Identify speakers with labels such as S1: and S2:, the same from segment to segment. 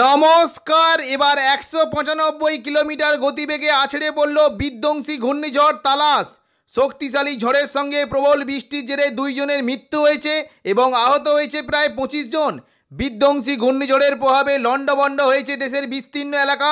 S1: নমস্কার এবার একশো পঁচানব্বই কিলোমিটার গতিবেগে আছড়ে পড়ল বিধ্বংসী ঘূর্ণিঝড় তালাস শক্তিশালী ঝড়ের সঙ্গে প্রবল বৃষ্টির জেরে দুইজনের মৃত্যু হয়েছে এবং আহত হয়েছে প্রায় পঁচিশ জন বিধ্বংসী ঘূর্ণিঝড়ের প্রভাবে লণ্ডভণ্ড হয়েছে দেশের বিস্তীর্ণ এলাকা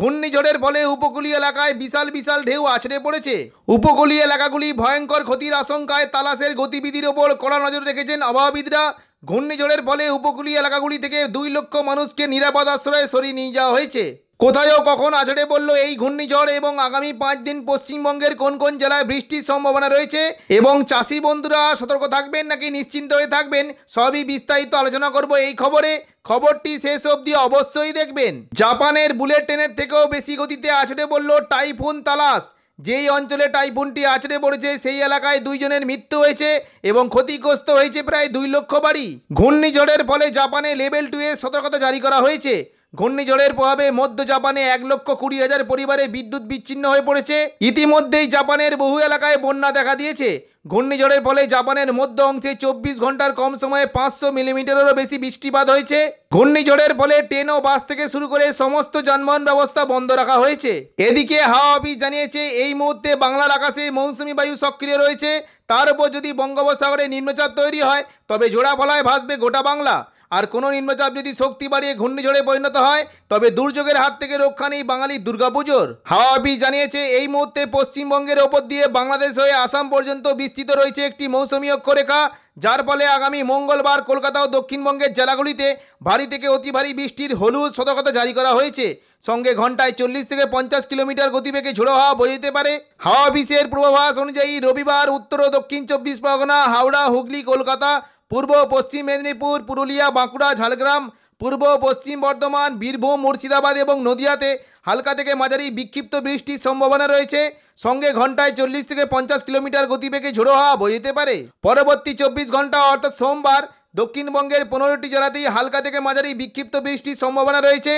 S1: ঘূর্ণিঝড়ের ফলে উপকূলীয় এলাকায় বিশাল বিশাল ঢেউ আছড়ে পড়েছে উপকূলীয় এলাকাগুলি ভয়ঙ্কর ক্ষতির আশঙ্কায় তালাশের গতিবিধির ওপর কড়া নজর রেখেছেন আবহাওয়াবিদরা ঘূর্ণিঝড়ের ফলে উপকূলীয় এলাকাগুলি থেকে দুই লক্ষ মানুষকে নিরাপদ আশ্রয়ে সরিয়ে নিয়ে যাওয়া হয়েছে কোথায়ও কখন আছড়ে পড়ল এই ঘূর্ণিঝড় এবং আগামী পাঁচ দিন পশ্চিমবঙ্গের কোন কোন জেলায় বৃষ্টির সম্ভাবনা রয়েছে এবং চাষি বন্ধুরা সতর্ক থাকবেন নাকি নিশ্চিন্ত হয়ে থাকবেন সবই বিস্তারিত আলোচনা করব এই খবরে খবরটি শেষ অবধি অবশ্যই দেখবেন জাপানের বুলেট ট্রেনের থেকেও বেশি গতিতে আছড়ে পড়ল টাইফুন তালাশ যেই অঞ্চলে টাইফুনটি আছড়ে পড়েছে সেই এলাকায় দুইজনের মৃত্যু হয়েছে এবং ক্ষতিগ্রস্ত হয়েছে প্রায় দুই লক্ষ বাড়ি ঘূর্ণিঝড়ের ফলে জাপানে লেভেল টুয়ে সতর্কতা জারি করা হয়েছে ঘূর্ণিঝড়ের প্রভাবে মধ্য জাপানে এক লক্ষ কুড়ি হাজার পরিবারে বিদ্যুৎ বিচ্ছিন্ন হয়ে পড়েছে ইতিমধ্যেই জাপানের বহু এলাকায় বন্যা দেখা দিয়েছে ঘূর্ণিঝড়ের ফলে জাপানের মধ্য অংশে চব্বিশ ঘন্টার কম সময়ে পাঁচশো মিলিমিটারেরও বেশি বৃষ্টিপাত হয়েছে ঘূর্ণিঝড়ের ফলে ট্রেন ও বাস থেকে শুরু করে সমস্ত যানবাহন ব্যবস্থা বন্ধ রাখা হয়েছে এদিকে হাওয়া অফিস জানিয়েছে এই মুহূর্তে বাংলার আকাশে মৌসুমি বায়ু সক্রিয় রয়েছে তার উপর যদি বঙ্গোপসাগরে নিম্নচাপ তৈরি হয় তবে জোড়া ফলায় ভাসবে গোটা বাংলা আর কোনো নিম্নচাপ যদি শক্তি বাড়িয়ে ঘূর্ণিঝড়ে পরিণত হয় তবে দুর্যোগের হাত থেকে রক্ষা নেই বাঙালি দুর্গাপুজোর হাওয়া জানিয়েছে এই মুহূর্তে পশ্চিমবঙ্গের ওপর দিয়ে বাংলাদেশ হয়ে আসাম পর্যন্ত বিস্তৃত রয়েছে একটি মৌসুমি অক্ষরেখা যার ফলে আগামী মঙ্গলবার কলকাতা ও দক্ষিণবঙ্গের জেলাগুলিতে ভারী থেকে অতি ভারী বৃষ্টির হলুদ সতর্কতা জারি করা হয়েছে সঙ্গে ঘন্টায় চল্লিশ থেকে পঞ্চাশ কিলোমিটার গতিবেগে ঝোড়ো হাওয়া যেতে পারে হাওয়া বিশের পূর্বাভাস অনুযায়ী রবিবার উত্তর ও দক্ষিণ চব্বিশ পরগনা হাওড়া হুগলি কলকাতা পূর্ব পশ্চিম মেদিনীপুর পুরুলিয়া বাঁকুড়া ঝাড়গ্রাম পূর্ব পশ্চিম বর্ধমান বীরভূম মুর্শিদাবাদ এবং নদিয়াতে হালকা থেকে মাঝারি বিক্ষিপ্ত বৃষ্টির সম্ভাবনা রয়েছে সঙ্গে ঘন্টায় চল্লিশ থেকে পঞ্চাশ কিলোমিটার গতিবেগে ঝোড়ো হাওয়া বইতে পারে পরবর্তী চব্বিশ ঘন্টা অর্থাৎ সোমবার দক্ষিণবঙ্গের পনেরোটি জেলাতেই হালকা থেকে মাঝারি বিক্ষিপ্ত বৃষ্টির সম্ভাবনা রয়েছে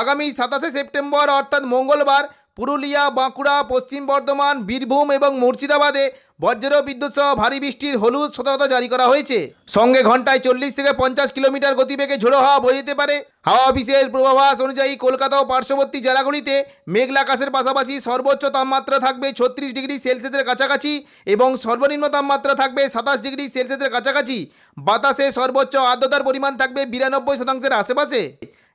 S1: আগামী সাতাশে সেপ্টেম্বর অর্থাৎ মঙ্গলবার পুরুলিয়া বাঁকুড়া পশ্চিম বর্ধমান বীরভূম এবং মুর্শিদাবাদে বজ্র বিদ্যুৎ সহ ভারী বৃষ্টির হলুদ সতর্কতা জারি করা হয়েছে সঙ্গে ঘন্টায় চল্লিশ থেকে পঞ্চাশ কিলোমিটার গতিবেগে ঝোড়ো হাওয়া বয়ে যেতে পারে হাওয়া অফিসের পূর্বাভাস অনুযায়ী কলকাতা ও পার্শ্ববর্তী জেলাগুলিতে মেঘলা আকাশের পাশাপাশি সর্বোচ্চ তাপমাত্রা থাকবে ছত্রিশ ডিগ্রি সেলসিয়াসের কাছাকাছি এবং সর্বনিম্ন তাপমাত্রা থাকবে সাতাশ ডিগ্রি সেলসিয়াসের কাছাকাছি বাতাসে সর্বোচ্চ আর্দ্রতার পরিমাণ থাকবে বিরানব্বই শতাংশের আশেপাশে